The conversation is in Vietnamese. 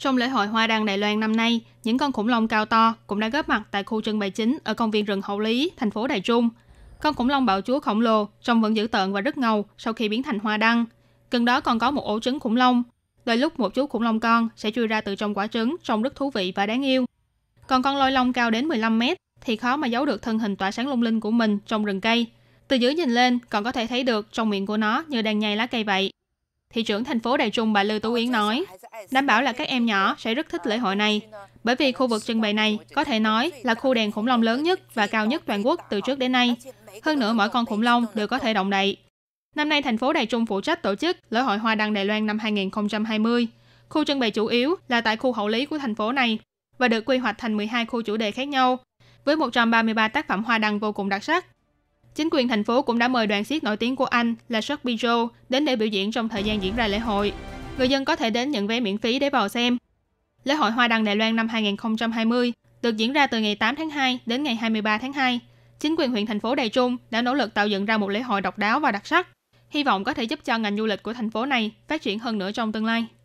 Trong lễ hội Hoa đăng Đài Loan năm nay, những con khủng long cao to cũng đã góp mặt tại khu trưng bày chính ở công viên rừng Hậu Lý, thành phố Đài Trung. Con khủng long bạo chúa khổng lồ trông vẫn dữ tợn và rất ngầu sau khi biến thành hoa đăng. Gần đó còn có một ổ trứng khủng long. Đôi lúc một chú khủng long con sẽ chui ra từ trong quả trứng trông rất thú vị và đáng yêu. Còn con lôi long cao đến 15 mét thì khó mà giấu được thân hình tỏa sáng lung linh của mình trong rừng cây. Từ dưới nhìn lên còn có thể thấy được trong miệng của nó như đang nhai lá cây vậy thị trưởng thành phố Đài Trung bà Lư Tú Yến nói, đảm bảo là các em nhỏ sẽ rất thích lễ hội này, bởi vì khu vực trưng bày này có thể nói là khu đèn khủng long lớn nhất và cao nhất toàn quốc từ trước đến nay. Hơn nữa mỗi con khủng long đều có thể động đậy. Năm nay thành phố Đài Trung phụ trách tổ chức lễ hội hoa đăng Đài Loan năm 2020. Khu trưng bày chủ yếu là tại khu hậu lý của thành phố này và được quy hoạch thành 12 khu chủ đề khác nhau với 133 tác phẩm hoa đăng vô cùng đặc sắc Chính quyền thành phố cũng đã mời đoàn xiếc nổi tiếng của Anh là Jacques Bijou đến để biểu diễn trong thời gian diễn ra lễ hội. Người dân có thể đến nhận vé miễn phí để vào xem. Lễ hội Hoa đăng Đài Loan năm 2020 được diễn ra từ ngày 8 tháng 2 đến ngày 23 tháng 2. Chính quyền huyện thành phố Đài Trung đã nỗ lực tạo dựng ra một lễ hội độc đáo và đặc sắc, hy vọng có thể giúp cho ngành du lịch của thành phố này phát triển hơn nữa trong tương lai.